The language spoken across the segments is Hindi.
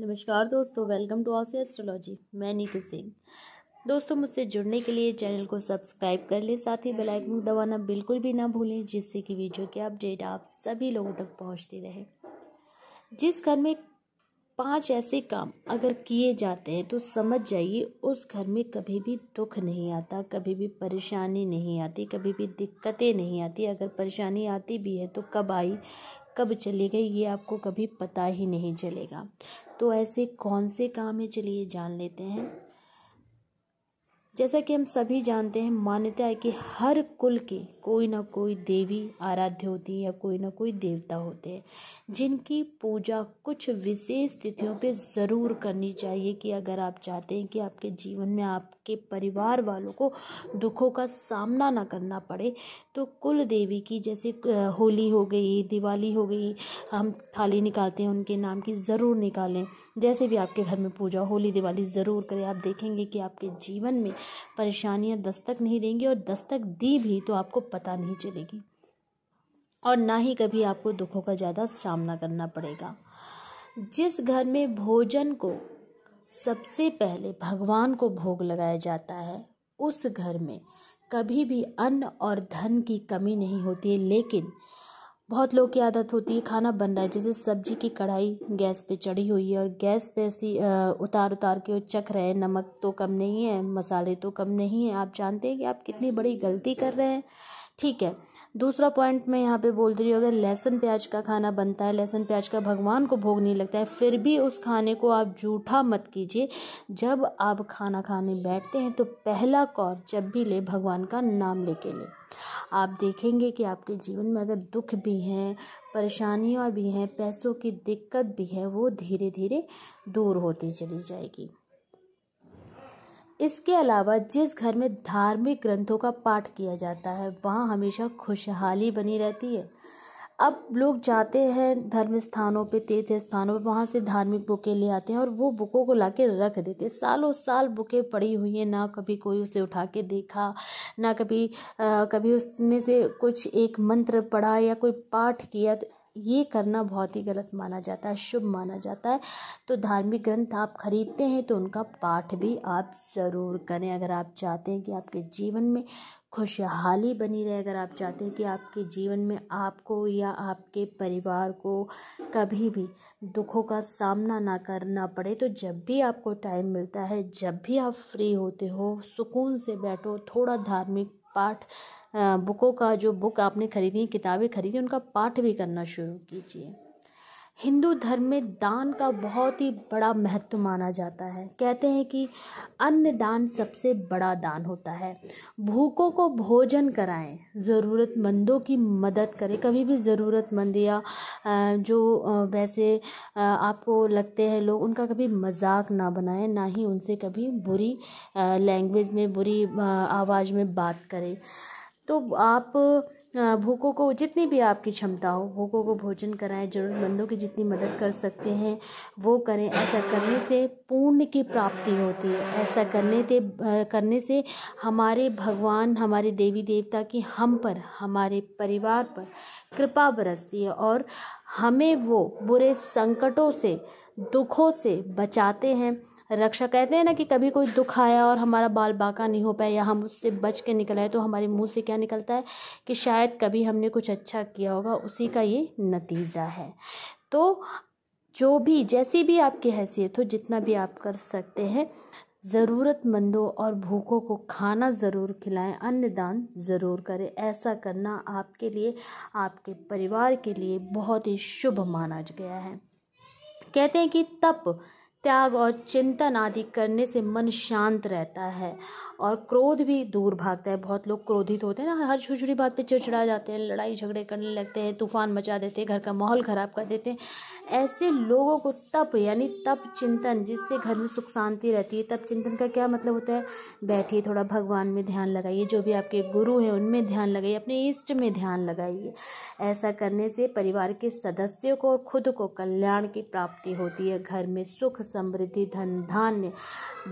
नमस्कार दोस्तों वेलकम टू आउस एस्ट्रोलॉजी मैं नीतू सिंह दोस्तों मुझसे जुड़ने के लिए चैनल को सब्सक्राइब कर लें साथ ही बेल आइकन दबाना बिल्कुल भी ना भूलें जिससे कि वीडियो के अपडेट आप सभी लोगों तक पहुंचती रहे जिस घर में पांच ऐसे काम अगर किए जाते हैं तो समझ जाइए उस घर में कभी भी दुख नहीं आता कभी भी परेशानी नहीं आती कभी भी दिक्कतें नहीं आती अगर परेशानी आती भी है तो कब आई कब चले गए ये आपको कभी पता ही नहीं चलेगा तो ऐसे कौन से काम है चलिए जान लेते हैं जैसा कि हम सभी जानते हैं मान्यता है कि हर कुल के कोई ना कोई देवी आराध्य होती है या कोई ना कोई देवता होते हैं जिनकी पूजा कुछ विशेष तिथियों पे ज़रूर करनी चाहिए कि अगर आप चाहते हैं कि आपके जीवन में आपके परिवार वालों को दुखों का सामना ना करना पड़े तो कुल देवी की जैसे होली हो गई दिवाली हो गई हम थाली निकालते हैं उनके नाम की ज़रूर निकालें जैसे भी आपके घर में पूजा होली दिवाली ज़रूर करें आप देखेंगे कि आपके जीवन में परेशानियां दस्तक नहीं देंगी और दस्तक दी भी तो आपको पता नहीं चलेगी और ना ही कभी आपको दुखों का ज़्यादा सामना करना पड़ेगा जिस घर में भोजन को सबसे पहले भगवान को भोग लगाया जाता है उस घर में कभी भी अन्न और धन की कमी नहीं होती है लेकिन बहुत लोग की आदत होती है खाना बन रहा है जैसे सब्जी की कढ़ाई गैस पे चढ़ी हुई है और गैस पे ऐसी उतार उतार के वो चख रहे हैं नमक तो कम नहीं है मसाले तो कम नहीं है आप जानते हैं कि आप कितनी बड़ी गलती कर रहे हैं ठीक है दूसरा पॉइंट मैं यहाँ पे बोलती रही हूँ अगर लहसुन प्याज का खाना बनता है लहसुन प्याज का भगवान को भोग नहीं लगता है फिर भी उस खाने को आप जूठा मत कीजिए जब आप खाना खाने बैठते हैं तो पहला कौर जब भी ले भगवान का नाम लेके ले आप देखेंगे कि आपके जीवन में अगर दुख भी हैं परेशानियाँ भी हैं पैसों की दिक्कत भी है वो धीरे धीरे दूर होती चली जाएगी इसके अलावा जिस घर में धार्मिक ग्रंथों का पाठ किया जाता है वहाँ हमेशा खुशहाली बनी रहती है अब लोग जाते हैं धर्म स्थानों पे तीर्थ स्थानों पे वहाँ से धार्मिक बुकें ले आते हैं और वो बुकों को ला के रख देते हैं सालों साल बुकें पड़ी हुई हैं ना कभी कोई उसे उठा के देखा ना कभी आ, कभी उसमें से कुछ एक मंत्र पढ़ा या कोई पाठ किया तो ये करना बहुत ही गलत माना जाता है शुभ माना जाता है तो धार्मिक ग्रंथ आप खरीदते हैं तो उनका पाठ भी आप ज़रूर करें अगर आप चाहते हैं कि आपके जीवन में खुशहाली बनी रहे अगर आप चाहते हैं कि आपके जीवन में आपको या आपके परिवार को कभी भी दुखों का सामना ना करना पड़े तो जब भी आपको टाइम मिलता है जब भी आप फ्री होते हो सुकून से बैठो थोड़ा धार्मिक पाठ बुकों का जो बुक आपने खरीदी किताबें खरीदी उनका पाठ भी करना शुरू कीजिए हिंदू धर्म में दान का बहुत ही बड़ा महत्व माना जाता है कहते हैं कि अन्न दान सबसे बड़ा दान होता है भूखों को भोजन कराएं ज़रूरतमंदों की मदद करें कभी भी ज़रूरतमंद या जो वैसे आपको लगते हैं लोग उनका कभी मजाक ना बनाएं ना ही उनसे कभी बुरी लैंग्वेज में बुरी आवाज़ में बात करें तो आप भूखों को जितनी भी आपकी क्षमता हो भूखों को भोजन कराएं ज़रूरतमंदों की जितनी मदद कर सकते हैं वो करें ऐसा करने से पूर्ण की प्राप्ति होती है ऐसा करने से करने से हमारे भगवान हमारे देवी देवता की हम पर हमारे परिवार पर कृपा बरसती है और हमें वो बुरे संकटों से दुखों से बचाते हैं रक्षा कहते हैं ना कि कभी कोई दुख आया और हमारा बाल बाका नहीं हो पाया या हम उससे बच के निकल आए तो हमारे मुंह से क्या निकलता है कि शायद कभी हमने कुछ अच्छा किया होगा उसी का ये नतीजा है तो जो भी जैसी भी आपकी हैसियत हो जितना भी आप कर सकते हैं ज़रूरतमंदों और भूखों को खाना ज़रूर खिलाएं अन्नदान ज़रूर करें ऐसा करना आपके लिए आपके परिवार के लिए बहुत ही शुभ माना गया है कहते हैं कि तप त्याग और चिंतन आदि करने से मन शांत रहता है और क्रोध भी दूर भागता है बहुत लोग क्रोधित होते हैं ना हर छोटी छोटी बात पे चिड़चिड़ा जाते हैं लड़ाई झगड़े करने लगते हैं तूफान मचा देते हैं घर का माहौल ख़राब कर देते हैं ऐसे लोगों को तप यानी तप चिंतन जिससे घर में सुख शांति रहती है तप चिंतन का क्या मतलब होता है बैठिए थोड़ा भगवान में ध्यान लगाइए जो भी आपके गुरु हैं उनमें ध्यान लगाइए अपने इष्ट में ध्यान लगाइए ऐसा करने से परिवार के सदस्यों को और खुद को कल्याण की प्राप्ति होती है घर में सुख समृद्धि धन धान्य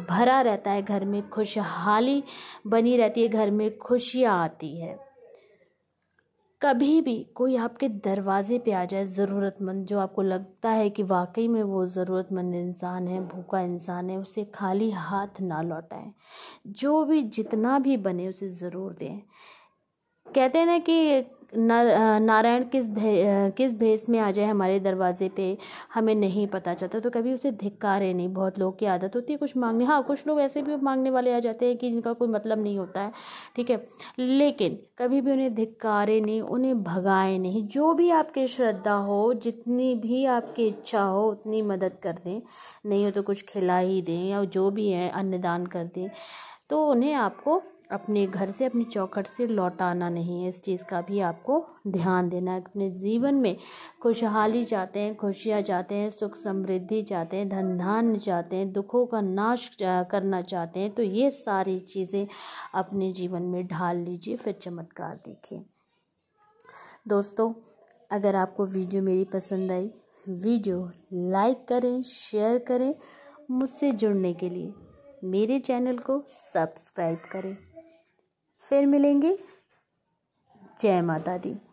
भरा रहता है घर में खुशहाली बनी रहती है घर में खुशियाँ आती है कभी भी कोई आपके दरवाजे पे आ जाए ज़रूरतमंद जो आपको लगता है कि वाकई में वो ज़रूरतमंद इंसान है भूखा इंसान है उसे खाली हाथ ना लौटाएं जो भी जितना भी बने उसे ज़रूर दें कहते हैं ना कि नारायण किस भे किस भेस में आ जाए हमारे दरवाजे पे हमें नहीं पता चलता तो कभी उसे धिक्कारे नहीं बहुत लोग की आदत होती है कुछ मांगने हाँ कुछ लोग ऐसे भी मांगने वाले आ जाते हैं कि जिनका कोई मतलब नहीं होता है ठीक है लेकिन कभी भी उन्हें धिक्कारे नहीं उन्हें भगाए नहीं जो भी आपके श्रद्धा हो जितनी भी आपकी इच्छा हो उतनी मदद कर दें नहीं हो तो कुछ खिला ही दें या जो भी है अन्नदान कर दें तो उन्हें आपको अपने घर से अपनी चौखट से लौटाना नहीं है इस चीज़ का भी आपको ध्यान देना है अपने जीवन में खुशहाली चाहते हैं खुशियाँ चाहते हैं सुख समृद्धि चाहते हैं धन धान्य चाहते हैं दुखों का नाश करना चाहते हैं तो ये सारी चीज़ें अपने जीवन में ढाल लीजिए फिर चमत्कार देखें दोस्तों अगर आपको वीडियो मेरी पसंद आई वीडियो लाइक करें शेयर करें मुझसे जुड़ने के लिए मेरे चैनल को सब्सक्राइब करें फिर मिलेंगे जय माता दी